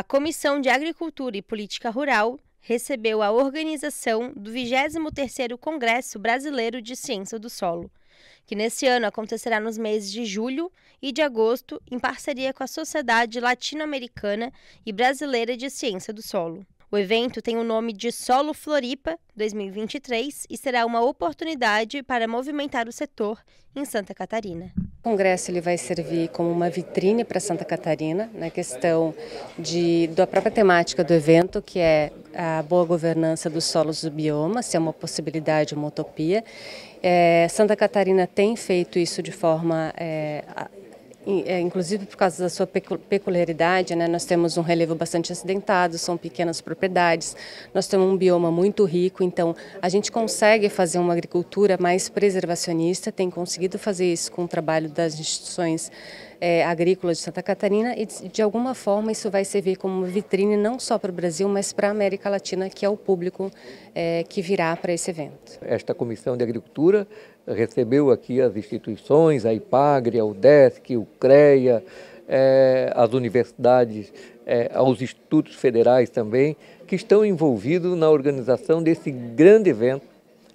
A Comissão de Agricultura e Política Rural recebeu a organização do 23º Congresso Brasileiro de Ciência do Solo, que nesse ano acontecerá nos meses de julho e de agosto em parceria com a Sociedade Latino-Americana e Brasileira de Ciência do Solo. O evento tem o nome de Solo Floripa 2023 e será uma oportunidade para movimentar o setor em Santa Catarina. O congresso ele vai servir como uma vitrine para Santa Catarina na questão de, da própria temática do evento, que é a boa governança dos solos do bioma, se é uma possibilidade, uma utopia. É, Santa Catarina tem feito isso de forma é, é, inclusive por causa da sua peculiaridade, né, nós temos um relevo bastante acidentado, são pequenas propriedades, nós temos um bioma muito rico, então a gente consegue fazer uma agricultura mais preservacionista, tem conseguido fazer isso com o trabalho das instituições é, de Santa Catarina e de alguma forma isso vai servir como vitrine não só para o Brasil, mas para a América Latina, que é o público é, que virá para esse evento. Esta Comissão de Agricultura recebeu aqui as instituições, a IPAGRE, a UDESC, o CREA, é, universidades, é, aos institutos federais também, que estão envolvidos na organização desse grande evento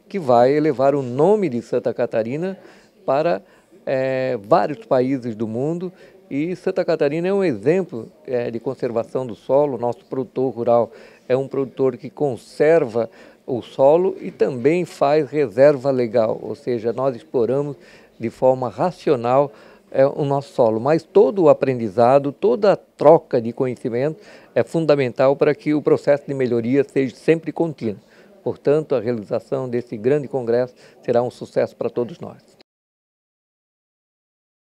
que vai elevar o nome de Santa Catarina para é, vários países do mundo. E Santa Catarina é um exemplo é, de conservação do solo. Nosso produtor rural é um produtor que conserva o solo e também faz reserva legal, ou seja, nós exploramos de forma racional é o nosso solo, mas todo o aprendizado, toda a troca de conhecimento é fundamental para que o processo de melhoria seja sempre contínuo. Portanto, a realização desse grande congresso será um sucesso para todos nós.